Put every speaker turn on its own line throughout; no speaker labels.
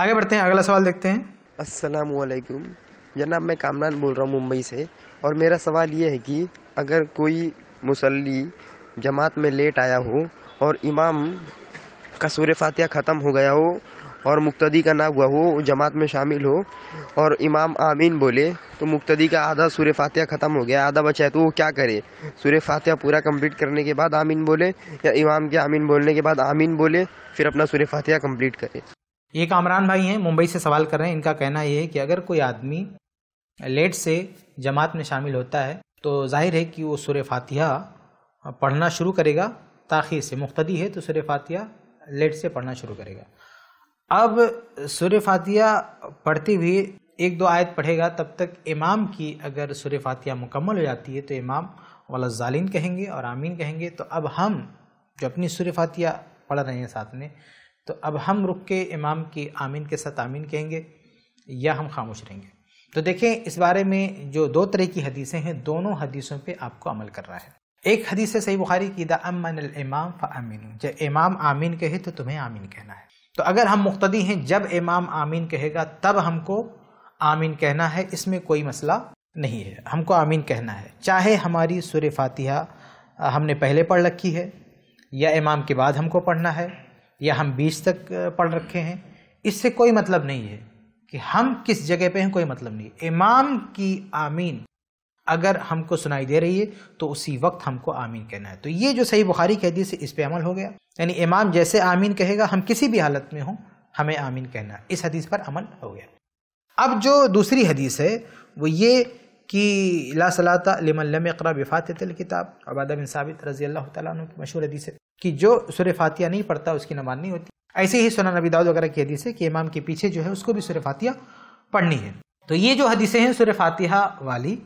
आगे बढ़ते हैं अगला सवाल देखते हैं असलम जनाब मैं कामरान बोल रहा हूँ मुंबई से और मेरा सवाल ये है कि अगर कोई मुसल्ली जमात में लेट आया हो और इमाम का सूर्य फातिहा ख़त्म हो गया हो और मुक्तदी का ना हुआ हो जमात में शामिल हो और इमाम आमीन बोले तो मुक्तदी का आधा सूर्य फातिहा ख़त्म हो गया आधा बचा है तो वो क्या करे सूर्य फातिहा पूरा कंप्लीट करने के बाद आमीन बोले या इमाम के आमीन बोलने के बाद आमीन बोले फिर अपना सूर्य फातिहा कंप्लीट करे ये कामरान भाई हैं मुंबई से सवाल कर रहे हैं इनका कहना ये है कि अगर कोई आदमी लेट से जमात में शामिल होता है तो जाहिर है कि वो सुर फातिहा पढ़ना शुरू करेगा ताखिर से मुख्तदी है तो सुर फातिहा लेट से पढ़ना शुरू करेगा अब सुर फातिहा पढ़ते हुए एक दो आयत पढ़ेगा तब तक इमाम की अगर सुर फातिहा मुकम्मल हो जाती है तो इमाम वाला जालिन कहेंगे और आमीन कहेंगे तो अब हम जो अपनी सुर फातिहा पढ़ रहे हैं साथ में तो अब हम रुक के इमाम की आमीन के साथ आमीन कहेंगे या हम खामोश रहेंगे तो देखें इस बारे में जो दो तरह की हदीसें हैं दोनों हदीसों पे आपको अमल कर रहा है एक हदीस सही बुखारी की दमन इमाम फ़ामिन जब इमाम आमीन कहे तो तुम्हें आमीन कहना है तो अगर हम मुख्तदी हैं जब इमाम आमीन कहेगा तब हमको आमीन कहना है इसमें कोई मसला नहीं है हमको आमीन कहना है चाहे हमारी सुर फातिहा हमने पहले पढ़ रखी है या इमाम के बाद हमको पढ़ना है या हम बीस तक पढ़ रखे हैं इससे कोई मतलब नहीं है कि हम किस जगह पे हैं कोई मतलब नहीं इमाम की आमीन अगर हमको सुनाई दे रही है तो उसी वक्त हमको आमीन कहना है तो ये जो सही बुखारी की हदीस है इस पर अमल हो गया यानी इमाम जैसे आमीन कहेगा हम किसी भी हालत में हों हमें आमीन कहना इस हदीस पर अमल हो गया अब जो दूसरी हदीस है वो ये कि ला सलाता लिमल्लम अकरा इकरा किताब अबादा बिन साबित रज़ी अल्लाह तु की मशहूर हदीस है कि जो सुर फातिया नहीं पढ़ता उसकी नमाज नहीं होती ऐसे ही सुना नबी दाऊद वगैरह की हदीस है कि इमाम के पीछे जो है उसको भी सुर फातिया पढ़नी है तो ये जो हदीसें हैं सुर फातिहा वाली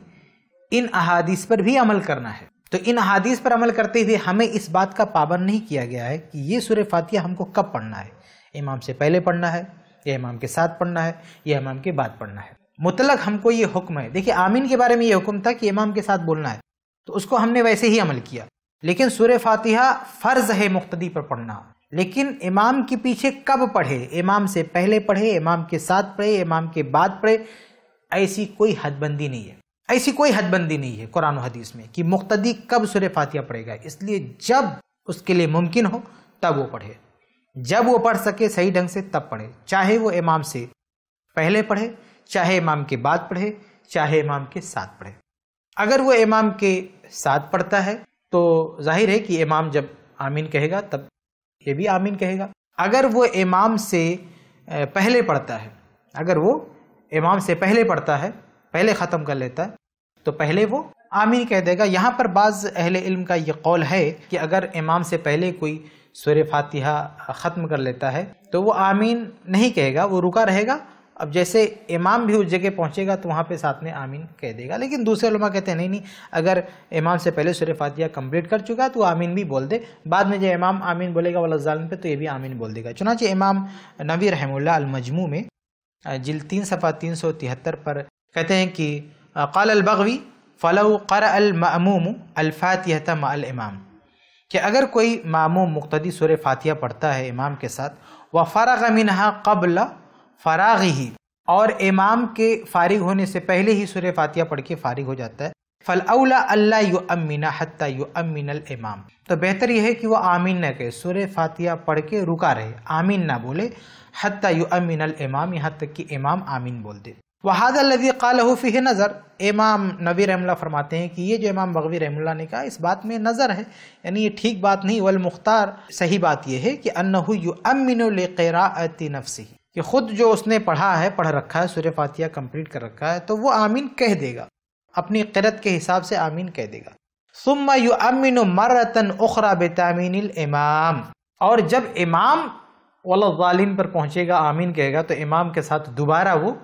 इन अहादीस पर भी अमल करना है तो इन अहादीस पर अमल करते हुए हमें इस बात का पाबंद नहीं किया गया है कि ये सुर फातिया हमको कब पढ़ना है इमाम से पहले पढ़ना है या इमाम के साथ पढ़ना है या इमाम के बाद पढ़ना है मुतलक हमको ये हुक्म है देखिए आमीन के बारे में ये हुक्म था कि इमाम के साथ बोलना है तो उसको हमने वैसे ही अमल किया लेकिन सूर्य फातिहा फ़र्ज़ है मुख्तदी पर पढ़ना लेकिन इमाम के पीछे कब पढ़े इमाम से पहले पढ़े इमाम के साथ पढ़े इमाम के बाद पढ़े ऐसी कोई हदबंदी नहीं है ऐसी कोई हदबंदी नहीं है कुरान हदीस में कि मुख्तदी कब सुर फातिहा पढ़ेगा इसलिए जब उसके लिए मुमकिन हो तब वो पढ़े जब वो पढ़ सके सही ढंग से तब पढ़े चाहे वो इमाम से पहले पढ़े चाहे इमाम के बाद पढ़े चाहे इमाम के साथ पढ़े अगर वो इमाम के साथ पढ़ता है तो जाहिर है कि इमाम जब आमीन कहेगा तब ये भी आमीन कहेगा अगर वो इमाम से पहले पढ़ता है अगर वो इमाम से पहले पढ़ता है पहले ख़त्म कर लेता है तो पहले वो आमीन कह देगा यहाँ पर बाज़ अहल इल्म का ये कौल है कि अगर इमाम से पहले कोई सूर्य फातिहा ख़त्म कर लेता है तो वो आमीन नहीं कहेगा वो रुका रहेगा अब जैसे इमाम भी उस जगह पहुँचेगा तो वहाँ पे साथ में आमीन कह देगा लेकिन दूसरे लमा कहते हैं नहीं नहीं अगर इमाम से पहले सुर फातिया कम्प्लीट कर चुका है तो आमीन भी बोल दे बाद में जब इमाम आमीन बोलेगा वालन पे तो ये भी आमीन बोल देगा चुनाचे इमाम नबी अलमजमू में जिल तीन सफ़ा तीन सौ तिहत्तर पर कहते हैं कि कल अलबगवी फ़लव कर अलमूम अलफ़ातिहता माम कि अगर कोई मामू मुख्तदी सुर फातिया पढ़ता है इमाम के साथ व का मिनहा कबला फराग ही और इमाम के फारिग होने से पहले ही सुर फातिया पढ़ के फारिग हो जाता है फल अवला अल्लाह यु अमीना हत्या यु अमीन इमाम तो बेहतर यह है कि वह आमीन न कहे सुर फातिया पढ़ के रुका रहे आमीन ना बोले हत्या यु अमीन इमाम यहाँ तक कि इमाम आमीन बोल दे वहाद लदी फी है नज़र इमाम नबी रहमल्ला फरमाते हैं कि ये जो इमाम बगवी रहमल्ला ने कहा इस बात में नज़र है यानी ये ठीक बात नहीं वल मुख्तार सही बात यह है कि अन्नहु यु अमिन लेरा नफसी कि खुद जो उसने पढ़ा है पढ़ रखा है सूर्य फातिया कंप्लीट कर रखा है तो वो आमीन कह देगा अपनी किरत के हिसाब से आमीन कह देगा सुम्मा यु अमिन मरतन उखरा बेतामीन इमाम और जब इमाम वालिन पर पहुंचेगा आमीन कहेगा तो इमाम के साथ दोबारा वो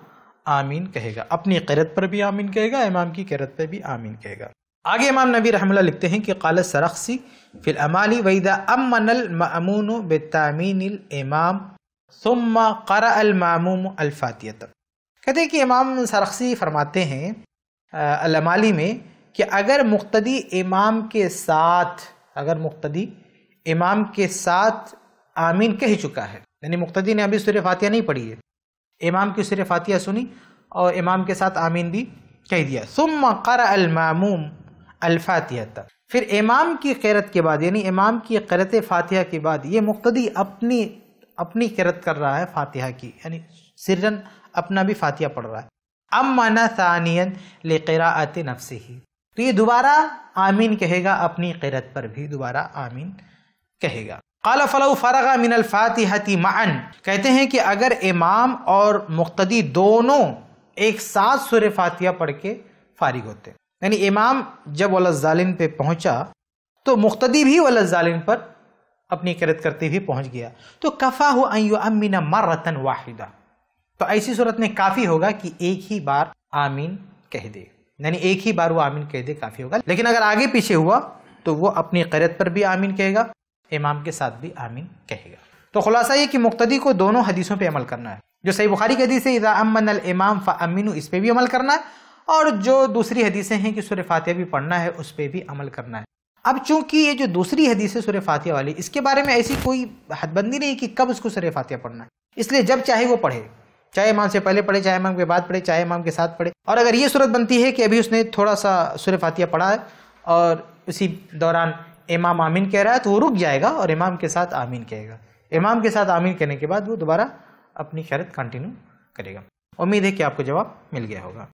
आमीन कहेगा अपनी किरत पर भी आमीन कहेगा इमाम की किरत पर भी आमीन कहेगा आगे इमाम नबी रहमल्ला लिखते हैं कि काल सरखसी फिल अमाली वईदा अमनल ममून बेतामीन इमाम सुम्मा कर अलमामूम अलफातियत कहते हैं कि इमाम सरखसी फरमाते हैं अलमाली में कि अगर मुख्तदी इमाम के साथ अगर मुख्तदी इमाम के साथ आमीन कह चुका है यानी मुख्तदी ने अभी सुर फातिया नहीं पढ़ी है इमाम की सुर फातिया सुनी और इमाम के साथ आमीन भी कह दिया सुम कर अलमामूम अलफातिया फिर इमाम की कैरत के बाद यानी इमाम की करत फातिहा के बाद ये मुख्तदी अपनी अपनी किरत कर रहा है फातिहा की यानी सिरजन अपना भी फातिहा पढ़ रहा है अम माना सानियन लेकरा आते नफसे ही तो ये दोबारा आमीन कहेगा अपनी किरत पर भी दोबारा आमीन कहेगा काला फलाउ फ़रगा मिन अल्फ़ातिहती मान कहते हैं कि अगर इमाम और मुख्तदी दोनों एक साथ सुर फातिया पढ़ के फारिग होते यानी इमाम जब वलजालिन पे पहुंचा तो मुख्तदी भी वलजालिन पर अपनी करत करते हुए पहुंच गया तो कफ़ा हो अमीना रतन वाहिदा तो ऐसी सूरत में काफ़ी होगा कि एक ही बार आमीन कह दे यानी एक ही बार वो आमीन कह दे काफ़ी होगा लेकिन अगर आगे पीछे हुआ तो वो अपनी करत पर भी आमीन कहेगा इमाम के साथ भी आमीन कहेगा तो खुलासा ये कि मुक्तदी को दोनों हदीसों पर अमल करना है जो सही बुखारी की हदीस है इज़ा अमन इमाम अमीन इस पर भी अमल करना है और जो दूसरी हदीसें हैं कि सुर फातिहा भी पढ़ना है उस पर भी अमल करना है अब चूंकि ये जो दूसरी हदीस है सुर फातिया वाली इसके बारे में ऐसी कोई हदबंदी नहीं कि कब उसको सुर फातिया पढ़ना है इसलिए जब चाहे वो पढ़े चाहे इमाम से पहले पढ़े चाहे इमाम के बाद पढ़े चाहे इमाम के साथ पढ़े और अगर ये सूरत बनती है कि अभी उसने थोड़ा सा सुर फातिया पढ़ा है और उसी दौरान इमाम आमीन कह रहा है तो वो रुक जाएगा और इमाम के साथ आमीन कहेगा इमाम के साथ आमीन कहने के बाद वो दोबारा अपनी शरत कंटिन्यू करेगा उम्मीद है कि आपको जवाब मिल गया होगा